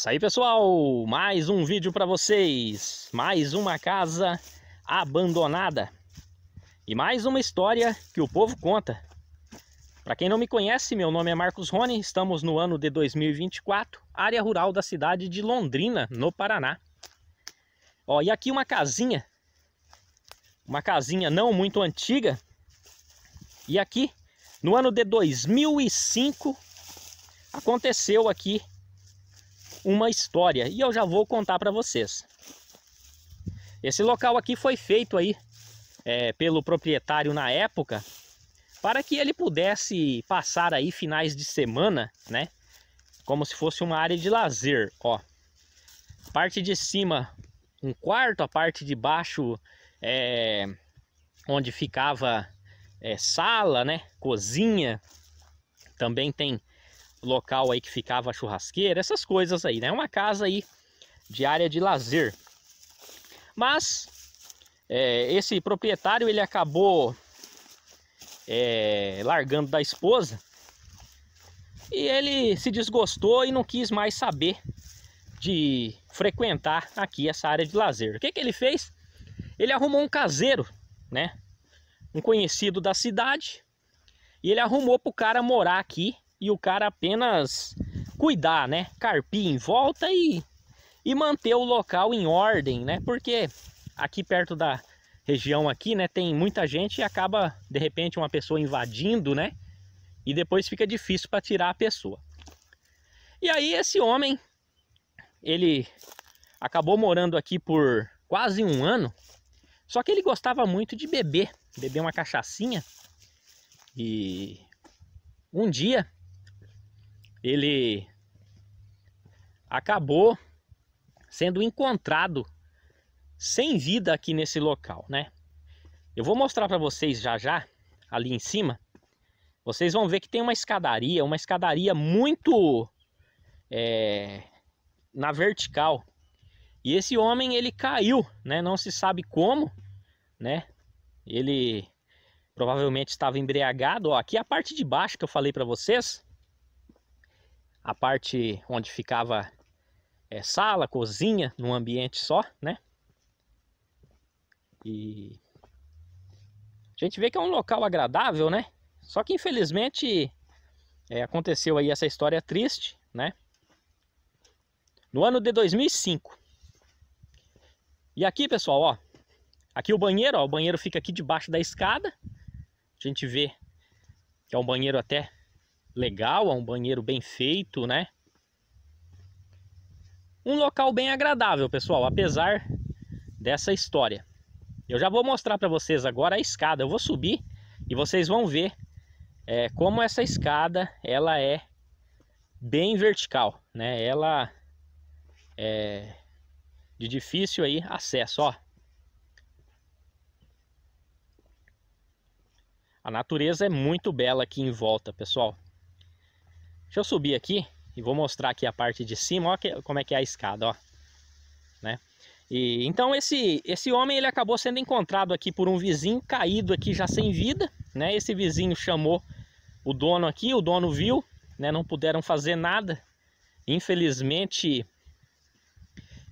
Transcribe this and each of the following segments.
Isso aí, pessoal! Mais um vídeo para vocês. Mais uma casa abandonada. E mais uma história que o povo conta. Para quem não me conhece, meu nome é Marcos Rony. Estamos no ano de 2024, área rural da cidade de Londrina, no Paraná. Ó, e aqui uma casinha. Uma casinha não muito antiga. E aqui, no ano de 2005, aconteceu aqui uma história e eu já vou contar para vocês. Esse local aqui foi feito aí é, pelo proprietário na época para que ele pudesse passar aí finais de semana, né? Como se fosse uma área de lazer, ó. parte de cima um quarto, a parte de baixo é, onde ficava é, sala, né? Cozinha. Também tem local aí que ficava a churrasqueira, essas coisas aí, né? Uma casa aí de área de lazer. Mas é, esse proprietário ele acabou é, largando da esposa e ele se desgostou e não quis mais saber de frequentar aqui essa área de lazer. O que, que ele fez? Ele arrumou um caseiro, né? Um conhecido da cidade. E ele arrumou para o cara morar aqui e o cara apenas cuidar, né? Carpir em volta e, e manter o local em ordem, né? Porque aqui perto da região aqui, né, tem muita gente e acaba de repente uma pessoa invadindo, né? E depois fica difícil para tirar a pessoa. E aí esse homem, ele acabou morando aqui por quase um ano. Só que ele gostava muito de beber, beber uma cachaçinha. E um dia ele acabou sendo encontrado sem vida aqui nesse local, né? Eu vou mostrar para vocês já já ali em cima. Vocês vão ver que tem uma escadaria, uma escadaria muito é, na vertical. E esse homem ele caiu, né? Não se sabe como, né? Ele provavelmente estava embriagado. Ó, aqui é a parte de baixo que eu falei para vocês, a parte onde ficava é, sala, cozinha, num ambiente só, né? E a gente vê que é um local agradável, né? Só que infelizmente é, aconteceu aí essa história triste, né? No ano de 2005. E aqui, pessoal, ó, aqui o banheiro, ó, o banheiro fica aqui debaixo da escada. A gente vê que é um banheiro até legal, a é um banheiro bem feito, né? Um local bem agradável, pessoal, apesar dessa história. Eu já vou mostrar para vocês agora a escada. Eu vou subir e vocês vão ver é, como essa escada ela é bem vertical, né? Ela é de difícil aí acesso, ó. A natureza é muito bela aqui em volta, pessoal. Deixa eu subir aqui e vou mostrar aqui a parte de cima, ó que, como é que é a escada, ó. Né? E, então esse, esse homem ele acabou sendo encontrado aqui por um vizinho caído aqui já sem vida, né? Esse vizinho chamou o dono aqui, o dono viu, né? Não puderam fazer nada. Infelizmente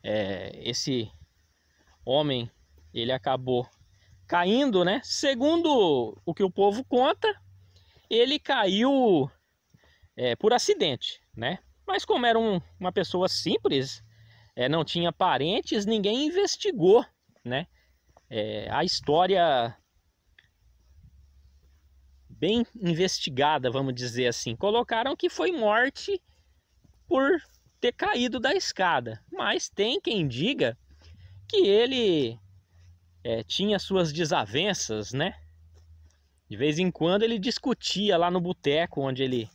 é, esse homem ele acabou caindo, né? Segundo o que o povo conta, ele caiu é, por acidente, né? Mas como era um, uma pessoa simples, é, não tinha parentes, ninguém investigou, né? É, a história bem investigada, vamos dizer assim, colocaram que foi morte por ter caído da escada. Mas tem quem diga que ele é, tinha suas desavenças, né? De vez em quando ele discutia lá no boteco onde ele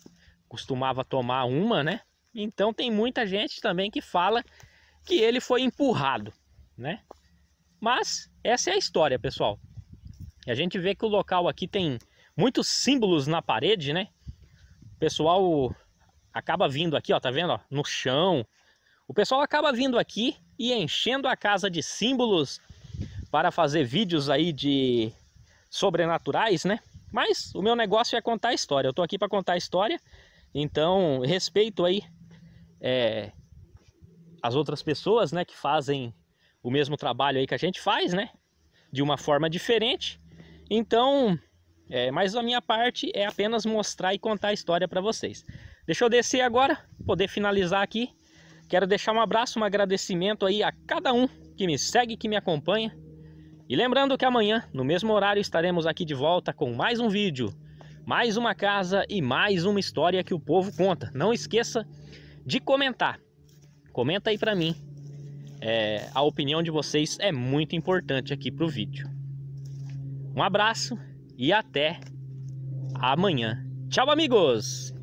costumava tomar uma, né? Então tem muita gente também que fala que ele foi empurrado, né? Mas essa é a história, pessoal. E a gente vê que o local aqui tem muitos símbolos na parede, né? O pessoal acaba vindo aqui, ó, tá vendo? Ó, no chão. O pessoal acaba vindo aqui e enchendo a casa de símbolos para fazer vídeos aí de sobrenaturais, né? Mas o meu negócio é contar a história. Eu tô aqui para contar a história então, respeito aí é, as outras pessoas, né, que fazem o mesmo trabalho aí que a gente faz, né, de uma forma diferente. Então, é, mas a minha parte é apenas mostrar e contar a história para vocês. Deixa eu descer agora, poder finalizar aqui. Quero deixar um abraço, um agradecimento aí a cada um que me segue, que me acompanha. E lembrando que amanhã, no mesmo horário, estaremos aqui de volta com mais um vídeo. Mais uma casa e mais uma história que o povo conta. Não esqueça de comentar. Comenta aí para mim. É, a opinião de vocês é muito importante aqui para o vídeo. Um abraço e até amanhã. Tchau, amigos!